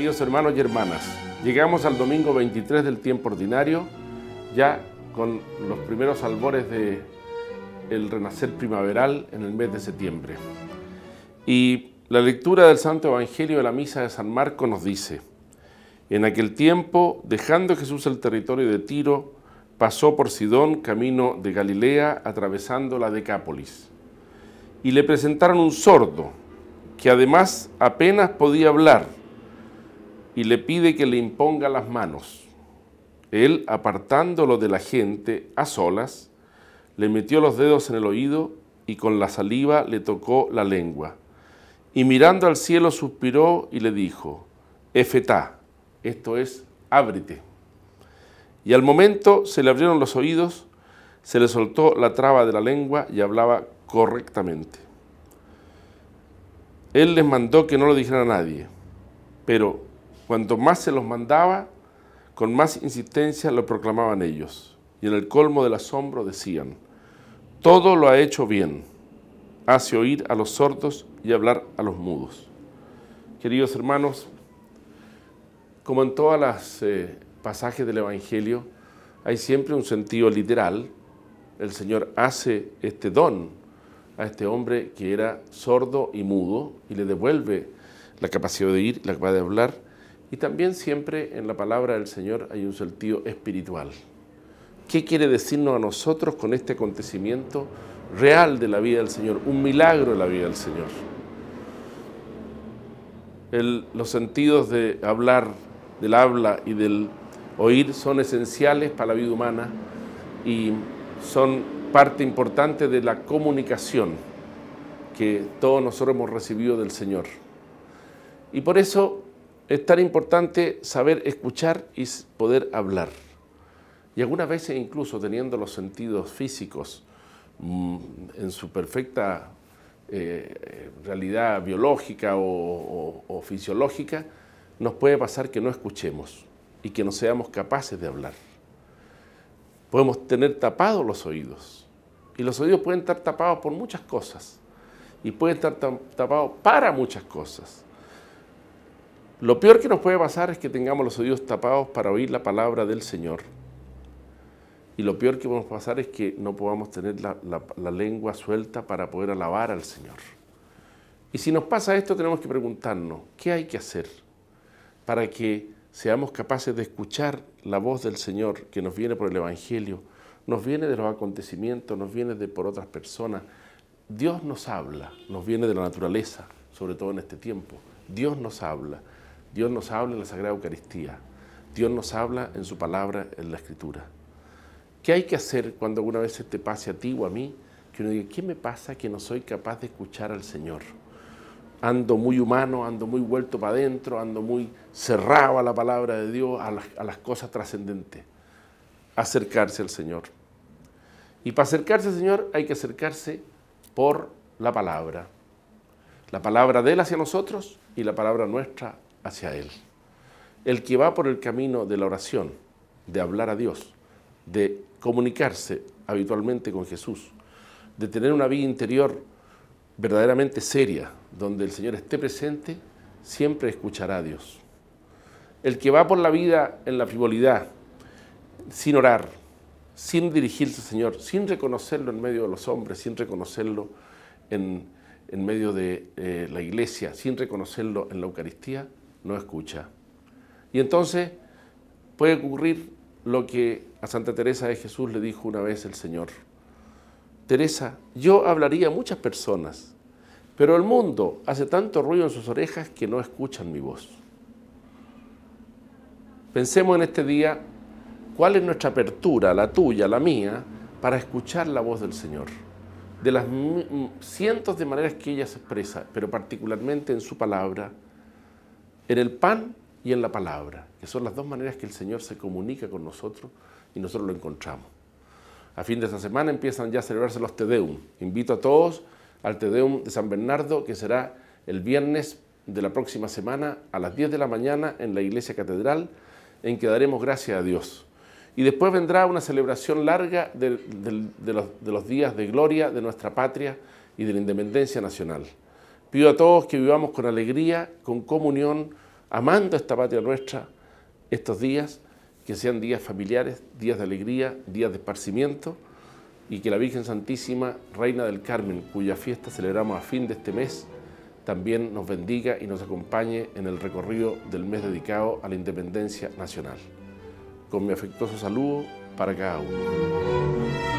queridos hermanos y hermanas. Llegamos al domingo 23 del tiempo ordinario, ya con los primeros albores de renacer primaveral en el mes de septiembre. Y la lectura del Santo Evangelio de la Misa de San Marco nos dice, en aquel tiempo, dejando Jesús el territorio de Tiro, pasó por Sidón camino de Galilea, atravesando la Decápolis. Y le presentaron un sordo, que además apenas podía hablar y le pide que le imponga las manos. Él, apartándolo de la gente a solas, le metió los dedos en el oído y con la saliva le tocó la lengua. Y mirando al cielo suspiró y le dijo, Efetá, esto es, ábrete. Y al momento se le abrieron los oídos, se le soltó la traba de la lengua y hablaba correctamente. Él les mandó que no lo dijera a nadie, pero Cuanto más se los mandaba, con más insistencia lo proclamaban ellos. Y en el colmo del asombro decían, todo lo ha hecho bien, hace oír a los sordos y hablar a los mudos. Queridos hermanos, como en todas las eh, pasajes del Evangelio, hay siempre un sentido literal. El Señor hace este don a este hombre que era sordo y mudo y le devuelve la capacidad de oír, la capacidad de hablar y también siempre en la palabra del Señor hay un sentido espiritual. ¿Qué quiere decirnos a nosotros con este acontecimiento real de la vida del Señor? Un milagro de la vida del Señor. los sentidos de hablar, del habla y del oír son esenciales para la vida humana y son parte importante de la comunicación que todos nosotros hemos recibido del Señor. Y por eso es tan importante saber escuchar y poder hablar. Y algunas veces incluso teniendo los sentidos físicos mm, en su perfecta eh, eh, realidad biológica o fisiológica, nos puede pasar que no escuchemos y que no seamos capaces de hablar. Podemos tener tapados los oídos. Y los oídos pueden estar tapados por muchas cosas. Y pueden estar tapados para muchas cosas. Lo peor que nos puede pasar es que tengamos los oídos tapados para oír la palabra del Señor. Y lo peor que podemos pasar es que no podamos tener la, lengua suelta para poder alabar al Señor. Y si nos pasa esto, tenemos que preguntarnos, ¿qué hay que hacer para que seamos capaces de escuchar la voz del Señor que nos viene por el Evangelio, nos viene de los acontecimientos, nos viene de por otras personas? Dios nos habla, nos viene de la naturaleza, sobre todo en este tiempo. Dios nos habla. Dios nos habla en la Sagrada Eucaristía. Dios nos habla en su palabra, en la Escritura. ¿Qué hay que hacer cuando alguna vez se te pase a ti o a mí? Que uno diga, ¿qué me pasa que no soy capaz de escuchar al Señor? Ando muy humano, ando muy vuelto para adentro, ando muy cerrado a la palabra de Dios, a las, cosas trascendentes. Acercarse al Señor. Y para acercarse al Señor hay que acercarse por la palabra. La palabra de Él hacia nosotros y la palabra nuestra hacia Él. El que va por el camino de la oración, de hablar a Dios, de comunicarse habitualmente con Jesús, de tener una vida interior verdaderamente seria, donde el Señor esté presente, siempre escuchará a Dios. El que va por la vida en la frivolidad, sin orar, sin dirigirse al Señor, sin reconocerlo en medio de los hombres, sin reconocerlo en, medio de eh, la iglesia, sin reconocerlo en la Eucaristía, no escucha. Y entonces puede ocurrir lo que a Santa Teresa de Jesús le dijo una vez el Señor. Teresa, yo hablaría a muchas personas, pero el mundo hace tanto ruido en sus orejas que no escuchan mi voz. Pensemos en este día cuál es nuestra apertura, la tuya, la mía, para escuchar la voz del Señor. De las cientos de maneras que ella se expresa, pero particularmente en su palabra, en el pan y en la palabra, que son las dos maneras que el Señor se comunica con nosotros y nosotros lo encontramos. A fin de esta semana empiezan ya a celebrarse los Tedeum. Invito a todos al Tedeum de San Bernardo, que será el viernes de la próxima semana a las 10 de la mañana en la Iglesia Catedral, en que daremos gracias a Dios. Y después vendrá una celebración larga de, de los días de gloria de nuestra patria y de la independencia nacional. Pido a todos que vivamos con alegría, con comunión, amando esta patria nuestra estos días, que sean días familiares, días de alegría, días de esparcimiento y que la Virgen Santísima, Reina del Carmen, cuya fiesta celebramos a fin de este mes, también nos bendiga y nos acompañe en el recorrido del mes dedicado a la independencia nacional. Con mi afectuoso saludo para cada uno.